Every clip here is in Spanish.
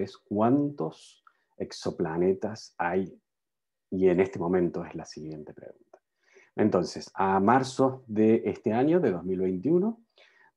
es cuántos exoplanetas hay. Y en este momento es la siguiente pregunta. Entonces, a marzo de este año, de 2021,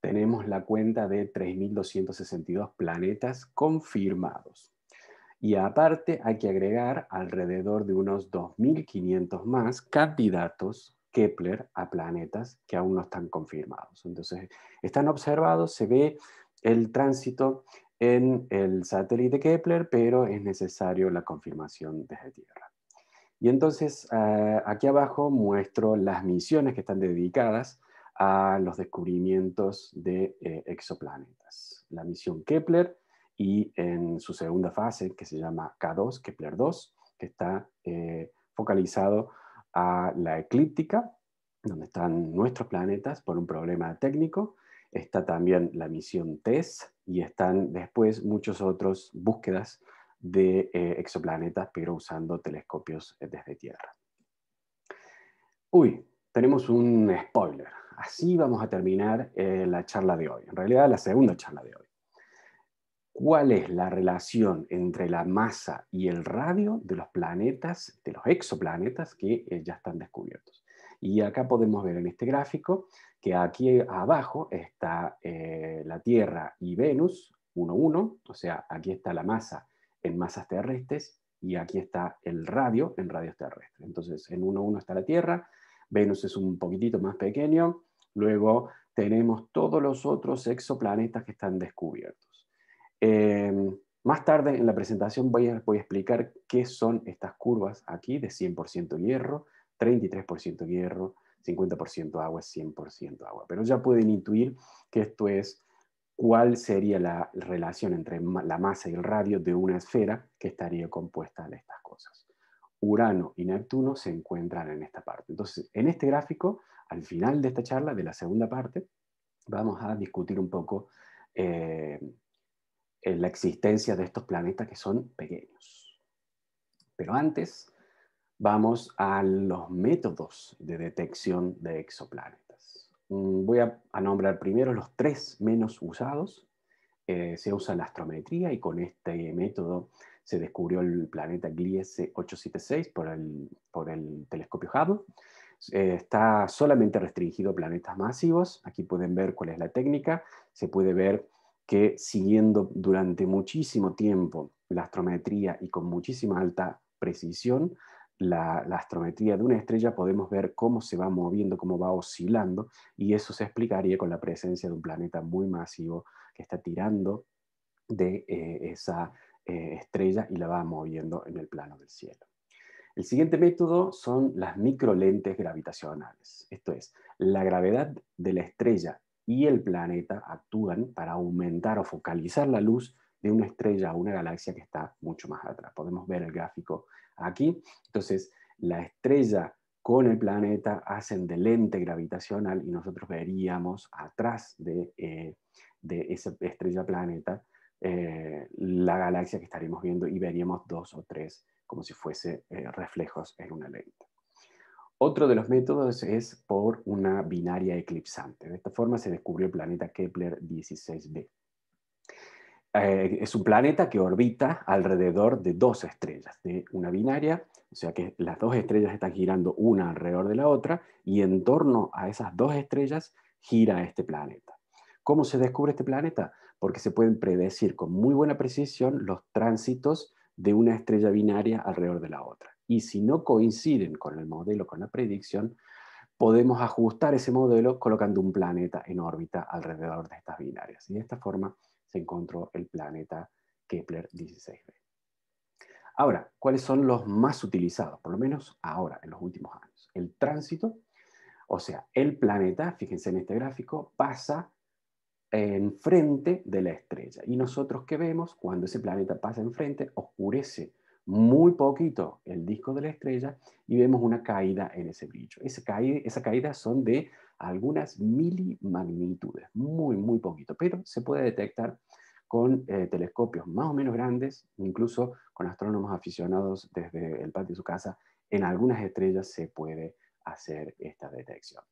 tenemos la cuenta de 3.262 planetas confirmados. Y aparte hay que agregar alrededor de unos 2.500 más candidatos Kepler a planetas que aún no están confirmados. Entonces, están observados, se ve el tránsito en el satélite Kepler, pero es necesario la confirmación desde Tierra. Y entonces eh, aquí abajo muestro las misiones que están dedicadas a los descubrimientos de eh, exoplanetas. La misión Kepler y en su segunda fase, que se llama K2, Kepler 2, que está eh, focalizado a la eclíptica, donde están nuestros planetas por un problema técnico, está también la misión TESS y están después muchas otras búsquedas de eh, exoplanetas, pero usando telescopios eh, desde Tierra. Uy, tenemos un spoiler. Así vamos a terminar eh, la charla de hoy, en realidad la segunda charla de hoy. ¿Cuál es la relación entre la masa y el radio de los planetas, de los exoplanetas que ya están descubiertos? Y acá podemos ver en este gráfico que aquí abajo está eh, la Tierra y Venus, 1, 1, o sea, aquí está la masa en masas terrestres y aquí está el radio en radios terrestres. Entonces, en 1, 1 está la Tierra, Venus es un poquitito más pequeño, luego tenemos todos los otros exoplanetas que están descubiertos. Eh, más tarde en la presentación voy a, explicar qué son estas curvas aquí de 100% hierro, 33% hierro, 50% agua, 100% agua. Pero ya pueden intuir que esto es cuál sería la relación entre la masa y el radio de una esfera que estaría compuesta de estas cosas. Urano y Neptuno se encuentran en esta parte. Entonces, en este gráfico, al final de esta charla, de la segunda parte, vamos a discutir un poco eh, la existencia de estos planetas que son pequeños. Pero antes, vamos a los métodos de detección de exoplanetas. Mm, voy a, nombrar primero los tres menos usados. Eh, se usa la astrometría y con este método se descubrió el planeta Gliese 876 por el, por el telescopio Hubble. Eh, está solamente restringido a planetas masivos. Aquí pueden ver cuál es la técnica. Se puede ver que siguiendo durante muchísimo tiempo la astrometría y con muchísima alta precisión, la, astrometría de una estrella podemos ver cómo se va moviendo, cómo va oscilando, y eso se explicaría con la presencia de un planeta muy masivo que está tirando de eh, esa eh, estrella y la va moviendo en el plano del cielo. El siguiente método son las microlentes gravitacionales, esto es, la gravedad de la estrella y el planeta actúan para aumentar o focalizar la luz de una estrella a una galaxia que está mucho más atrás. Podemos ver el gráfico aquí. Entonces, la estrella con el planeta hacen de lente gravitacional y nosotros veríamos atrás de, eh, de esa estrella planeta eh, la galaxia que estaríamos viendo y veríamos dos o tres como si fuese eh, reflejos en una lente. Otro de los métodos es por una binaria eclipsante. De esta forma se descubrió el planeta Kepler 16b. Eh, es un planeta que orbita alrededor de dos estrellas, de una binaria, o sea que las dos estrellas están girando una alrededor de la otra y en torno a esas dos estrellas gira este planeta. ¿Cómo se descubre este planeta? Porque se pueden predecir con muy buena precisión los tránsitos de una estrella binaria alrededor de la otra. Y si no coinciden con el modelo, con la predicción, podemos ajustar ese modelo colocando un planeta en órbita alrededor de estas binarias. Y de esta forma se encontró el planeta Kepler 16b. Ahora, ¿cuáles son los más utilizados? Por lo menos ahora, en los últimos años. El tránsito, o sea, el planeta, fíjense en este gráfico, pasa eh, enfrente de la estrella. Y nosotros qué vemos cuando ese planeta pasa enfrente, oscurece muy poquito el disco de la estrella y vemos una caída en ese brillo. Esa caída, son de algunas milimagnitudes, muy, muy poquito, pero se puede detectar con eh, telescopios más o menos grandes, incluso con astrónomos aficionados desde el patio de su casa, en algunas estrellas se puede hacer esta detección.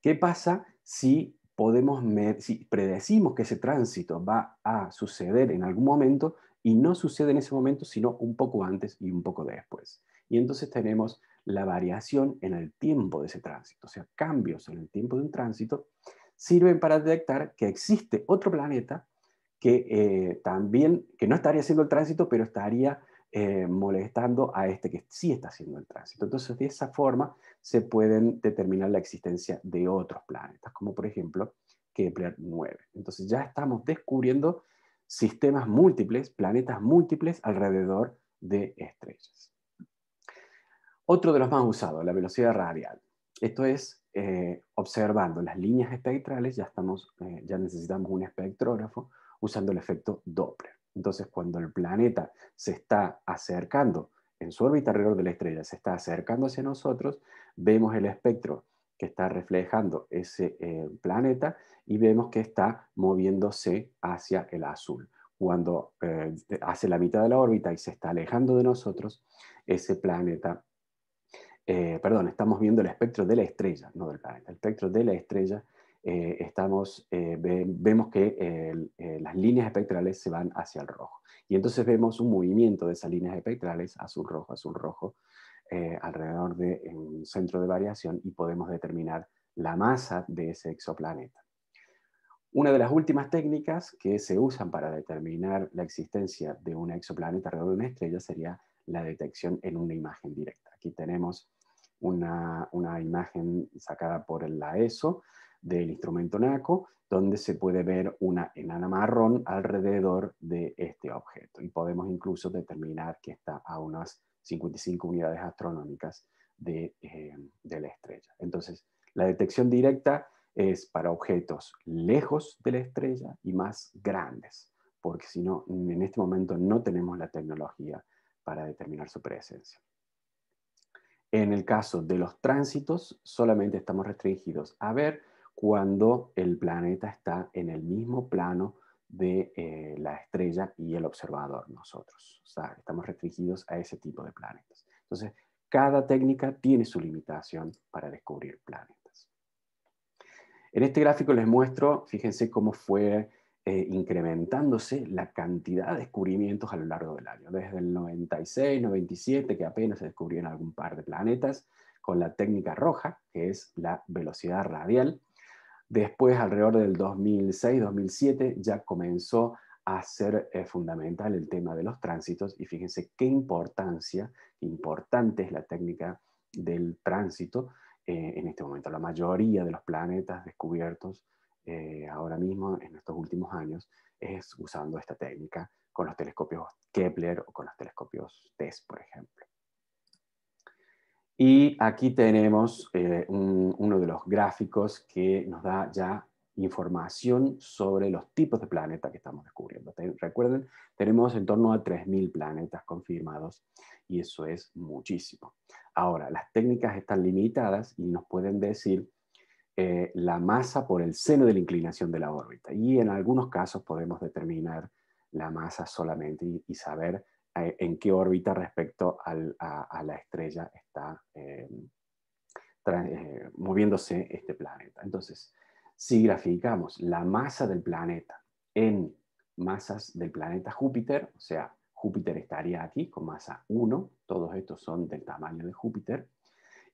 ¿Qué pasa si podemos si predecimos que ese tránsito va a suceder en algún momento, y no sucede en ese momento, sino un poco antes y un poco después. Y entonces tenemos la variación en el tiempo de ese tránsito, o sea, cambios en el tiempo de un tránsito, sirven para detectar que existe otro planeta que eh, también, que no estaría haciendo el tránsito, pero estaría eh, molestando a este que sí está haciendo el tránsito. Entonces, de esa forma se pueden determinar la existencia de otros planetas, como por ejemplo Kepler 9. Entonces, ya estamos descubriendo sistemas múltiples, planetas múltiples alrededor de estrellas. Otro de los más usados, la velocidad radial. Esto es eh, observando las líneas espectrales, ya, estamos, eh, ya necesitamos un espectrógrafo usando el efecto Doppler. Entonces, cuando el planeta se está acercando en su órbita alrededor de la estrella, se está acercando hacia nosotros, vemos el espectro que está reflejando ese eh, planeta y vemos que está moviéndose hacia el azul. Cuando eh, hace la mitad de la órbita y se está alejando de nosotros, ese planeta, eh, perdón, estamos viendo el espectro de la estrella, no del planeta, el espectro de la estrella, estamos, vemos que las líneas espectrales se van hacia el rojo. Y entonces vemos un movimiento de esas líneas espectrales, azul-rojo, azul-rojo, eh, alrededor de un centro de variación y podemos determinar la masa de ese exoplaneta. Una de las últimas técnicas que se usan para determinar la existencia de un exoplaneta alrededor de una estrella sería la detección en una imagen directa. Aquí tenemos una, una imagen sacada por la ESO del instrumento NACO, donde se puede ver una enana marrón alrededor de este objeto. Y podemos incluso determinar que está a unas 55 unidades astronómicas eh, de, la estrella. Entonces, la detección directa es para objetos lejos de la estrella y más grandes, porque si no, en este momento no tenemos la tecnología para determinar su presencia. En el caso de los tránsitos, solamente estamos restringidos a ver cuando el planeta está en el mismo plano de eh, la estrella y el observador nosotros. O sea, estamos restringidos a ese tipo de planetas. Entonces, cada técnica tiene su limitación para descubrir planetas. En este gráfico les muestro, fíjense cómo fue eh, incrementándose la cantidad de descubrimientos a lo largo del año. Desde el 96, 97, que apenas se descubrieron algún par de planetas, con la técnica roja, que es la velocidad radial, Después, alrededor del 2006-2007, ya comenzó a ser eh, fundamental el tema de los tránsitos y fíjense qué importancia, importante es la técnica del tránsito eh, en este momento. La mayoría de los planetas descubiertos eh, ahora mismo, en estos últimos años, es usando esta técnica con los telescopios Kepler o con los telescopios TESS, por ejemplo. Y aquí tenemos eh, uno de los gráficos que nos da ya información sobre los tipos de planetas que estamos descubriendo. recuerden, tenemos en torno a 3.000 planetas confirmados y eso es muchísimo. Ahora, las técnicas están limitadas y nos pueden decir eh, la masa por el seno de la inclinación de la órbita. Y en algunos casos podemos determinar la masa solamente y saber eh, en qué órbita respecto a, la estrella está eh, eh, moviéndose este planeta. Entonces, si graficamos la masa del planeta en masas del planeta Júpiter, o sea, Júpiter estaría aquí con masa 1, todos estos son del tamaño de Júpiter,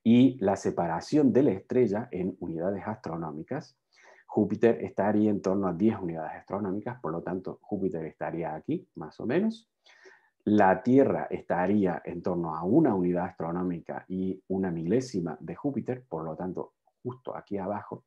y la separación de la estrella en unidades astronómicas, Júpiter estaría en torno a 10 unidades astronómicas, por lo tanto Júpiter estaría aquí, más o menos, la Tierra estaría en torno a una unidad astronómica y una milésima de Júpiter, por lo tanto, justo aquí abajo.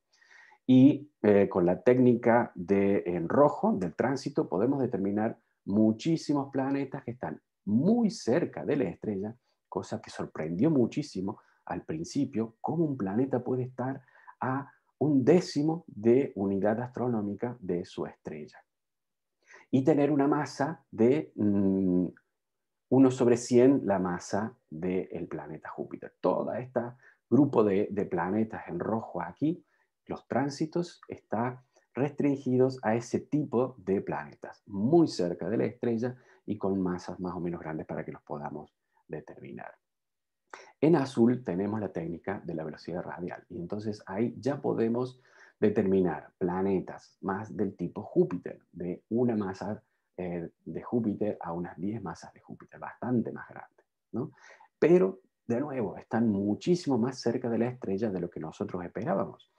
Y eh, con la técnica de, en rojo del tránsito podemos determinar muchísimos planetas que están muy cerca de la estrella, cosa que sorprendió muchísimo al principio, cómo un planeta puede estar a un décimo de unidad astronómica de su estrella. Y tener una masa de... Mm, 1 sobre 100 la masa del planeta Júpiter. Todo este grupo de, planetas en rojo aquí, los tránsitos, está restringidos a ese tipo de planetas, muy cerca de la estrella y con masas más o menos grandes para que los podamos determinar. En azul tenemos la técnica de la velocidad radial y entonces ahí ya podemos determinar planetas más del tipo Júpiter, de una masa eh, de Júpiter a unas 10 masas de Júpiter, bastante más grande. ¿no? Pero, de nuevo, están muchísimo más cerca de la estrella de lo que nosotros esperábamos.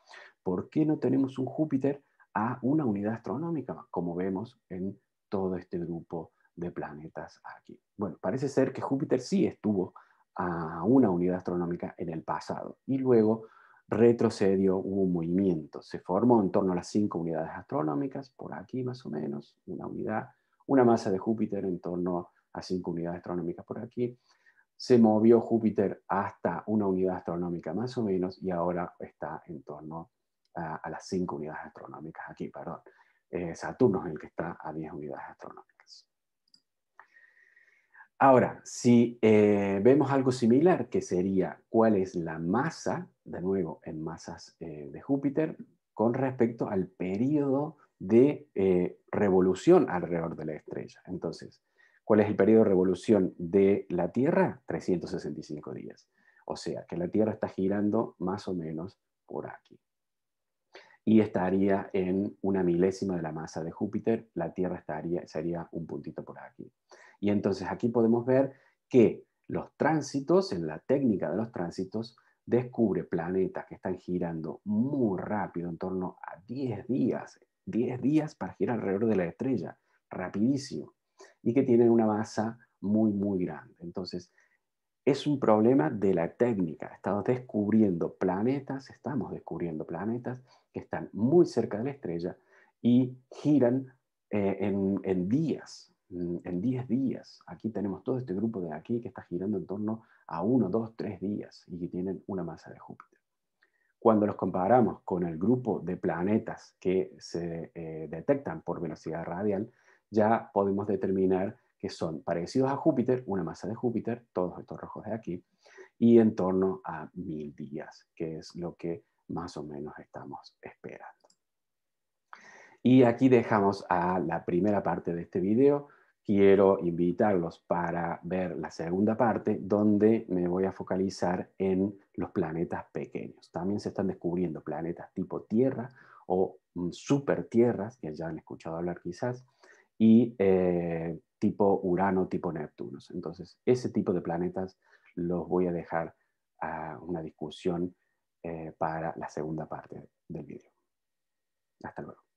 ¿Por qué no tenemos un Júpiter a una unidad astronómica, como vemos en todo este grupo de planetas aquí? Bueno, parece ser que Júpiter sí estuvo a una unidad astronómica en el pasado y luego retrocedió, hubo un movimiento. Se formó en torno a las cinco unidades astronómicas, por aquí más o menos, una unidad, una masa de Júpiter en torno a 5 unidades astronómicas por aquí. Se movió Júpiter hasta una unidad astronómica más o menos y ahora está en torno a, las cinco unidades astronómicas aquí, perdón. Eh, Saturno es el que está a 10 unidades astronómicas. Ahora, si eh, vemos algo similar, que sería cuál es la masa, de nuevo en masas eh, de Júpiter, con respecto al periodo de eh, revolución alrededor de la estrella. Entonces, ¿cuál es el periodo de revolución de la Tierra? 365 días. O sea, que la Tierra está girando más o menos por aquí. Y estaría en una milésima de la masa de Júpiter, la Tierra estaría, sería un puntito por aquí. Y entonces aquí podemos ver que los tránsitos, en la técnica de los tránsitos, descubre planetas que están girando muy rápido, en torno a 10 días 10 días para girar alrededor de la estrella, rapidísimo, y que tienen una masa muy, muy grande. Entonces, es un problema de la técnica. Estamos descubriendo planetas, estamos descubriendo planetas que están muy cerca de la estrella y giran eh, en, en, días, en 10 días. Aquí tenemos todo este grupo de aquí que está girando en torno a 1, 2, 3 días y que tienen una masa de Júpiter cuando los comparamos con el grupo de planetas que se eh, detectan por velocidad radial, ya podemos determinar que son parecidos a Júpiter, una masa de Júpiter, todos estos rojos de aquí, y en torno a mil días, que es lo que más o menos estamos esperando. Y aquí dejamos a la primera parte de este video quiero invitarlos para ver la segunda parte, donde me voy a focalizar en los planetas pequeños. También se están descubriendo planetas tipo Tierra o mm, super tierras, que ya han escuchado hablar quizás, y eh, tipo Urano, tipo Neptuno. Entonces, ese tipo de planetas los voy a dejar a una discusión eh, para la segunda parte del video. Hasta luego.